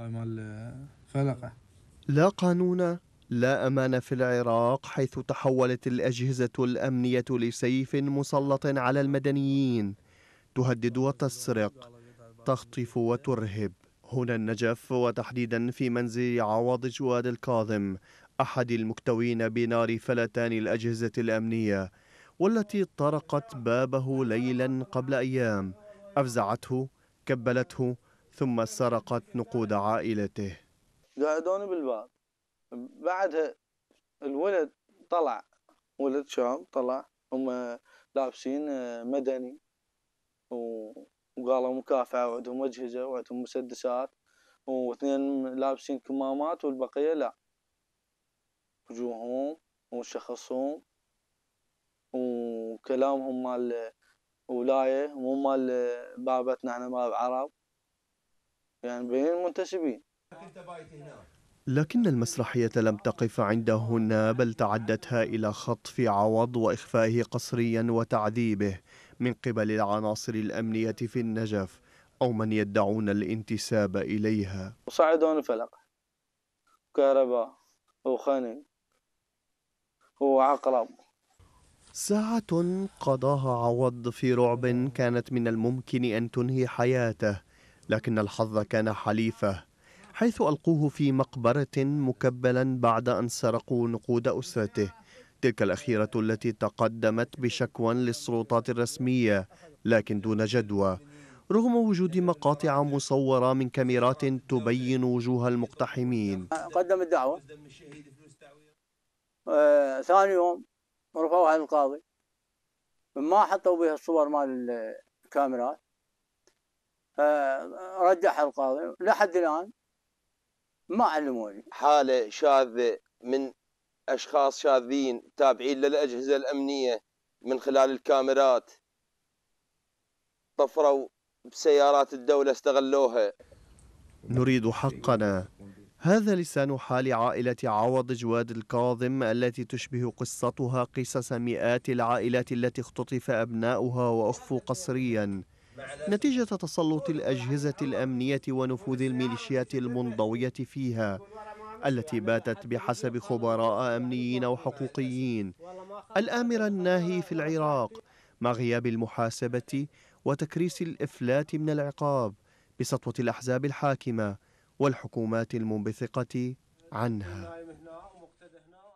هاي مال فلقة لا قانون لا أمان في العراق حيث تحولت الأجهزة الأمنية لسيف مسلط على المدنيين تهدد وتسرق تخطف وترهب هنا النجف وتحديدا في منزل عوض جواد الكاظم أحد المكتوين بنار فلتان الأجهزة الأمنية والتي طرقت بابه ليلا قبل أيام أفزعته كبلته ثم سرقت نقود عائلته قعدوني بالباب بعدها الولد طلع ولد شاب طلع هم لابسين آه، مدني وقالوا مكافأة وعندهم أجهزة وعندهم مسدسات واثنين لابسين كمامات والبقية لا وجوههم وشخصهم وكلامهم مال ولاية مو مال بابتنا احنا ما بعرب يعني بين المنتسبين لكن المسرحية لم تقف عند هنا بل تعدتها إلى خطف عوض وإخفائه قسريا وتعذيبه من قبل العناصر الأمنية في النجف أو من يدعون الانتساب إليها وصعدون فلق كهرباء وخاني وعقرب ساعة قضاها عوض في رعب كانت من الممكن أن تنهي حياته لكن الحظ كان حليفه حيث ألقوه في مقبرة مكبلا بعد أن سرقوا نقود أسرته تلك الأخيرة التي تقدمت بشكوى للسلطات الرسمية لكن دون جدوى رغم وجود مقاطع مصورة من كاميرات تبين وجوه المقتحمين قدم الدعوة آه، ثاني يوم رفعوها للقاضي ما حطوا بها الصور مال الكاميرات فرجح القاضي لحد الان ما علموني حاله شاذه من اشخاص شاذين تابعين للاجهزه الامنيه من خلال الكاميرات طفروا بسيارات الدوله استغلوها نريد حقنا هذا لسان حال عائلة عوض جواد الكاظم التي تشبه قصتها قصص مئات العائلات التي اختطف أبناؤها وأخفوا قسرياً نتيجة تسلط الأجهزة الأمنية ونفوذ الميليشيات المنضوية فيها التي باتت بحسب خبراء أمنيين وحقوقيين الآمر الناهي في العراق مع غياب المحاسبة وتكريس الإفلات من العقاب بسطوة الأحزاب الحاكمة والحكومات المنبثقة عنها